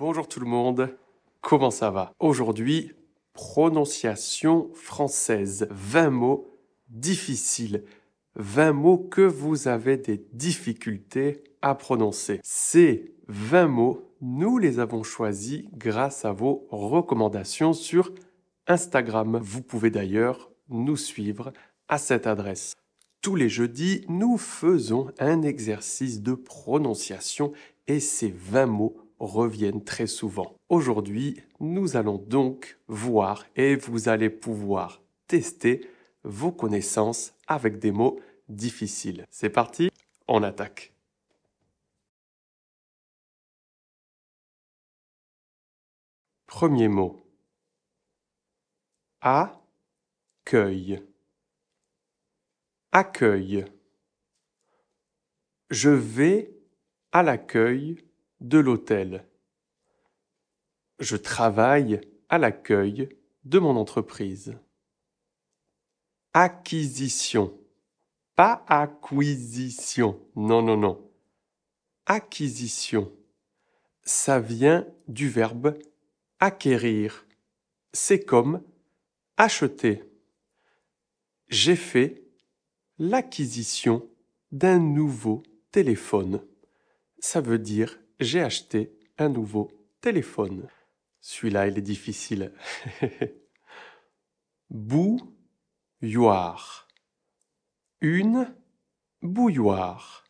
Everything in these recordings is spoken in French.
Bonjour tout le monde, comment ça va Aujourd'hui, prononciation française, 20 mots difficiles, 20 mots que vous avez des difficultés à prononcer. Ces 20 mots, nous les avons choisis grâce à vos recommandations sur Instagram. Vous pouvez d'ailleurs nous suivre à cette adresse. Tous les jeudis, nous faisons un exercice de prononciation et ces 20 mots reviennent très souvent. Aujourd'hui, nous allons donc voir et vous allez pouvoir tester vos connaissances avec des mots difficiles. C'est parti, on attaque. Premier mot. Accueil. Accueil. Je vais à l'accueil de l'hôtel. Je travaille à l'accueil de mon entreprise. Acquisition. Pas acquisition. Non, non, non. Acquisition. Ça vient du verbe acquérir. C'est comme acheter. J'ai fait l'acquisition d'un nouveau téléphone. Ça veut dire j'ai acheté un nouveau téléphone. Celui-là, il est difficile. bouilloire. Une bouilloire.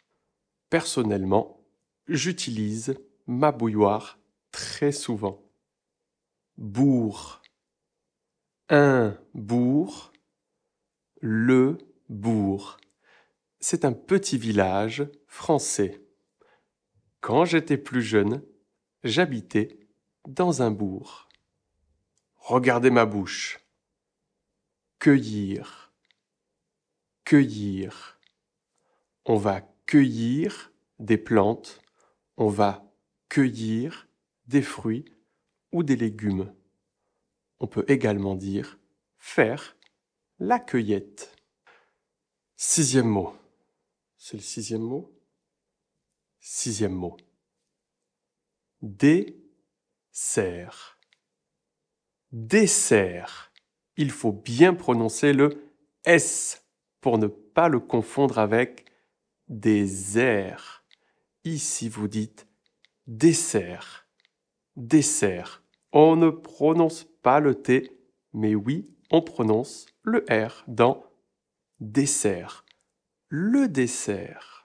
Personnellement, j'utilise ma bouilloire très souvent. Bourg. Un bourg. Le bourg. C'est un petit village français. Quand j'étais plus jeune, j'habitais dans un bourg. Regardez ma bouche. Cueillir. Cueillir. On va cueillir des plantes, on va cueillir des fruits ou des légumes. On peut également dire faire la cueillette. Sixième mot. C'est le sixième mot Sixième mot. Dessert. Dessert. Il faut bien prononcer le S pour ne pas le confondre avec désert. Ici, vous dites dessert. Dessert. On ne prononce pas le T, mais oui, on prononce le R dans dessert. Le dessert.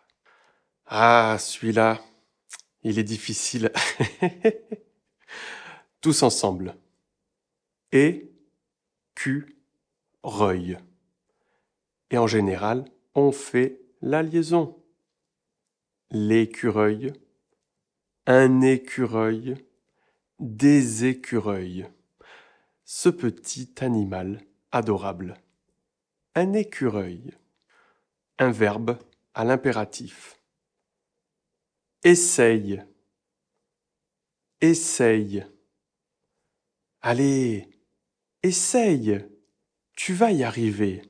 Ah, celui-là, il est difficile. Tous ensemble. Et, Q, reuil. Et en général, on fait la liaison. L'écureuil, un écureuil, des écureuils. Ce petit animal adorable. Un écureuil. Un verbe à l'impératif. Essaye. Essaye. Allez, essaye. Tu vas y arriver.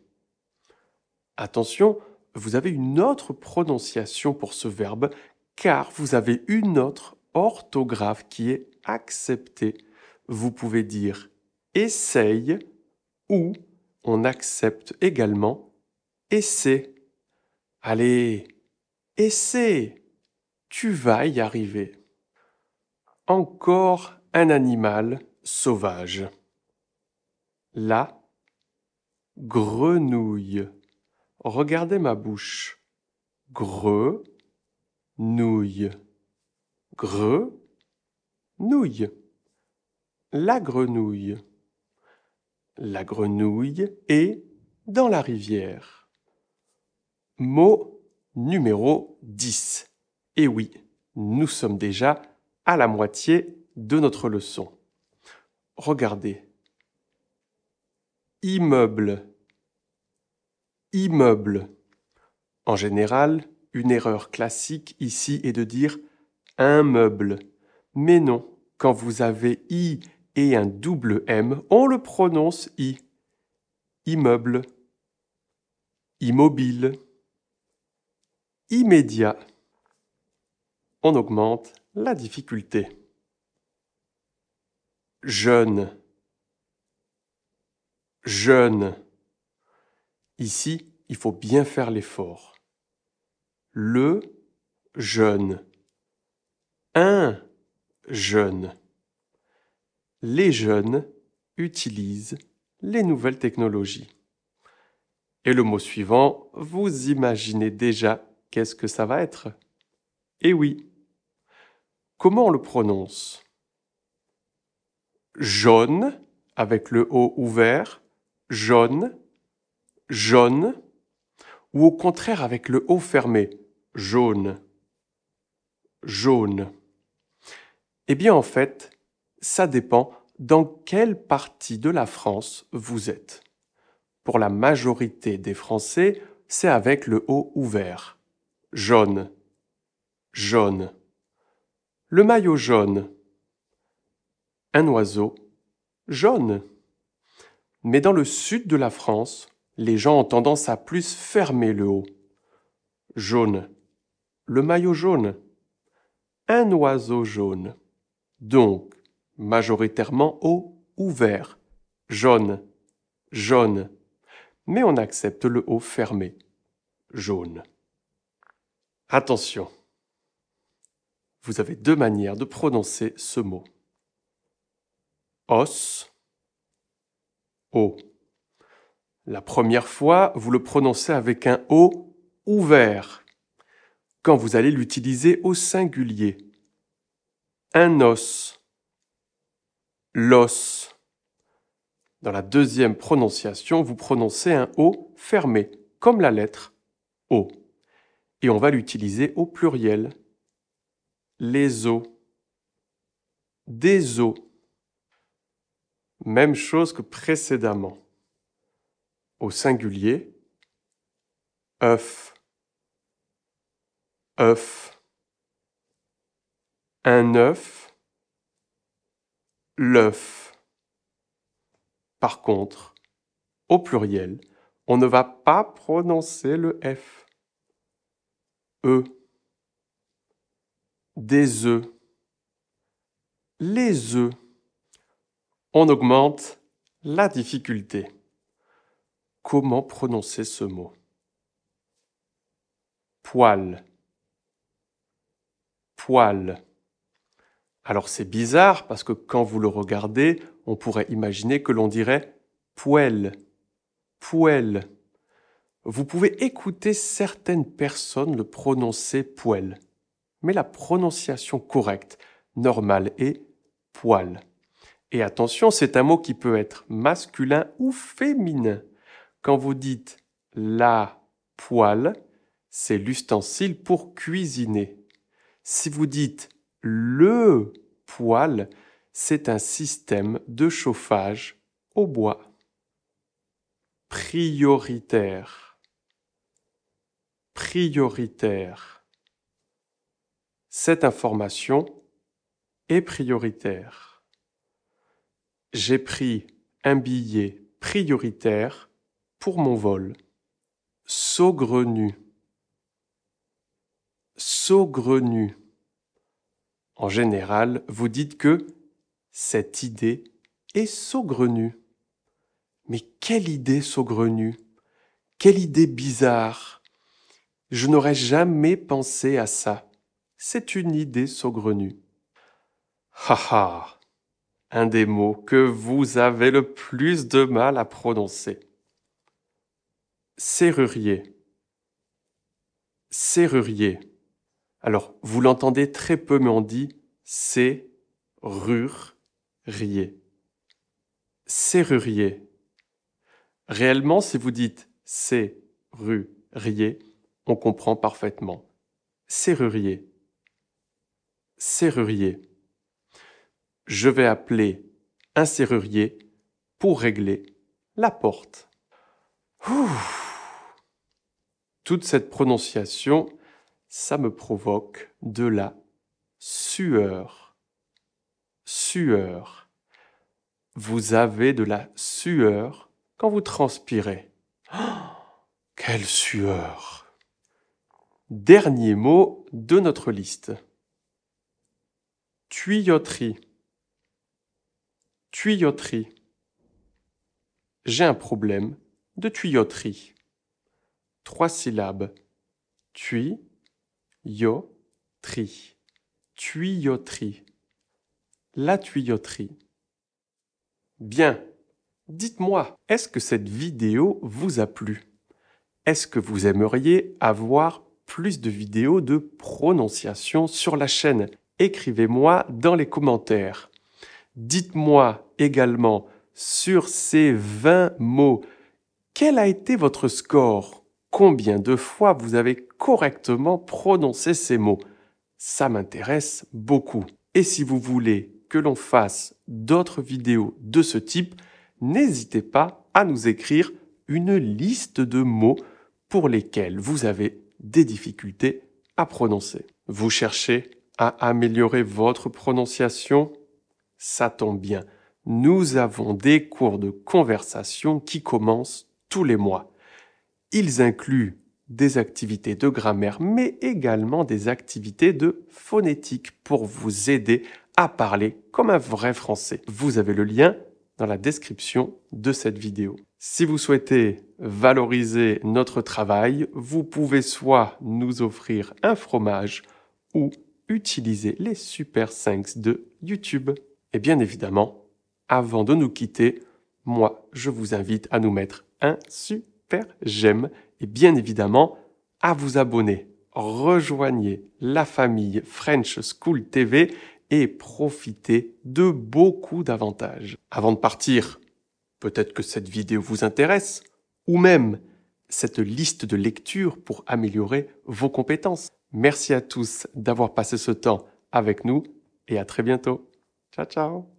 Attention, vous avez une autre prononciation pour ce verbe car vous avez une autre orthographe qui est acceptée. Vous pouvez dire essaye ou on accepte également essaie. Allez, essaie tu vas y arriver. Encore un animal sauvage. La grenouille. Regardez ma bouche. Grenouille. Grenouille. La grenouille. La grenouille est dans la rivière. Mot numéro 10. Et oui, nous sommes déjà à la moitié de notre leçon. Regardez. Immeuble. Immeuble. En général, une erreur classique ici est de dire un meuble. Mais non, quand vous avez i et un double m, on le prononce i. Immeuble. Immobile. Immédiat on augmente la difficulté. Jeune. Jeune. Ici, il faut bien faire l'effort. Le jeune. Un jeune. Les jeunes utilisent les nouvelles technologies. Et le mot suivant, vous imaginez déjà qu'est-ce que ça va être Eh oui, comment on le prononce Jaune, avec le O ouvert, jaune, jaune, ou au contraire avec le O fermé, jaune, jaune. Eh bien en fait, ça dépend dans quelle partie de la France vous êtes. Pour la majorité des Français, c'est avec le O ouvert, jaune, jaune. Le maillot jaune. Un oiseau jaune. Mais dans le sud de la France, les gens ont tendance à plus fermer le haut. Jaune. Le maillot jaune. Un oiseau jaune. Donc, majoritairement haut ouvert Jaune. Jaune. Mais on accepte le haut fermé. Jaune. Attention vous avez deux manières de prononcer ce mot. Os, O. La première fois, vous le prononcez avec un O ouvert, quand vous allez l'utiliser au singulier. Un os, l'os. Dans la deuxième prononciation, vous prononcez un O fermé, comme la lettre O. Et on va l'utiliser au pluriel les os. des os. Même chose que précédemment. Au singulier, œuf, œuf, un œuf, l'œuf. Par contre, au pluriel, on ne va pas prononcer le F. E des œufs, les œufs. On augmente la difficulté. Comment prononcer ce mot Poil. Poil. Alors c'est bizarre parce que quand vous le regardez, on pourrait imaginer que l'on dirait poêle, Poil. Vous pouvez écouter certaines personnes le prononcer poêle mais la prononciation correcte, normale est poil. Et attention, c'est un mot qui peut être masculin ou féminin. Quand vous dites la poêle, c'est l'ustensile pour cuisiner. Si vous dites le poêle, c'est un système de chauffage au bois. Prioritaire. Prioritaire cette information est prioritaire. J'ai pris un billet prioritaire pour mon vol. Saugrenu. Saugrenu. En général, vous dites que cette idée est saugrenue. Mais quelle idée saugrenue Quelle idée bizarre Je n'aurais jamais pensé à ça c'est une idée saugrenue. Ha ha. Un des mots que vous avez le plus de mal à prononcer. Serrurier. Serrurier. Alors, vous l'entendez très peu, mais on dit c'est Serrurier. Réellement, si vous dites c'est on comprend parfaitement. Serrurier serrurier. Je vais appeler un serrurier pour régler la porte. Toute cette prononciation, ça me provoque de la sueur. Sueur. Vous avez de la sueur quand vous transpirez. quelle sueur Dernier mot de notre liste tuyauterie, tuyauterie. J'ai un problème de tuyauterie. Trois syllabes. Tui, yo, tri. Tuyauterie. La tuyauterie. Bien. Dites-moi, est-ce que cette vidéo vous a plu Est-ce que vous aimeriez avoir plus de vidéos de prononciation sur la chaîne écrivez-moi dans les commentaires. Dites-moi également sur ces 20 mots, quel a été votre score Combien de fois vous avez correctement prononcé ces mots Ça m'intéresse beaucoup. Et si vous voulez que l'on fasse d'autres vidéos de ce type, n'hésitez pas à nous écrire une liste de mots pour lesquels vous avez des difficultés à prononcer. Vous cherchez à améliorer votre prononciation, ça tombe bien. Nous avons des cours de conversation qui commencent tous les mois. Ils incluent des activités de grammaire, mais également des activités de phonétique pour vous aider à parler comme un vrai français. Vous avez le lien dans la description de cette vidéo. Si vous souhaitez valoriser notre travail, vous pouvez soit nous offrir un fromage ou Utilisez les Super 5 de YouTube. Et bien évidemment, avant de nous quitter, moi, je vous invite à nous mettre un super j'aime et bien évidemment à vous abonner. Rejoignez la famille French School TV et profitez de beaucoup d'avantages. Avant de partir, peut-être que cette vidéo vous intéresse ou même cette liste de lectures pour améliorer vos compétences. Merci à tous d'avoir passé ce temps avec nous et à très bientôt. Ciao, ciao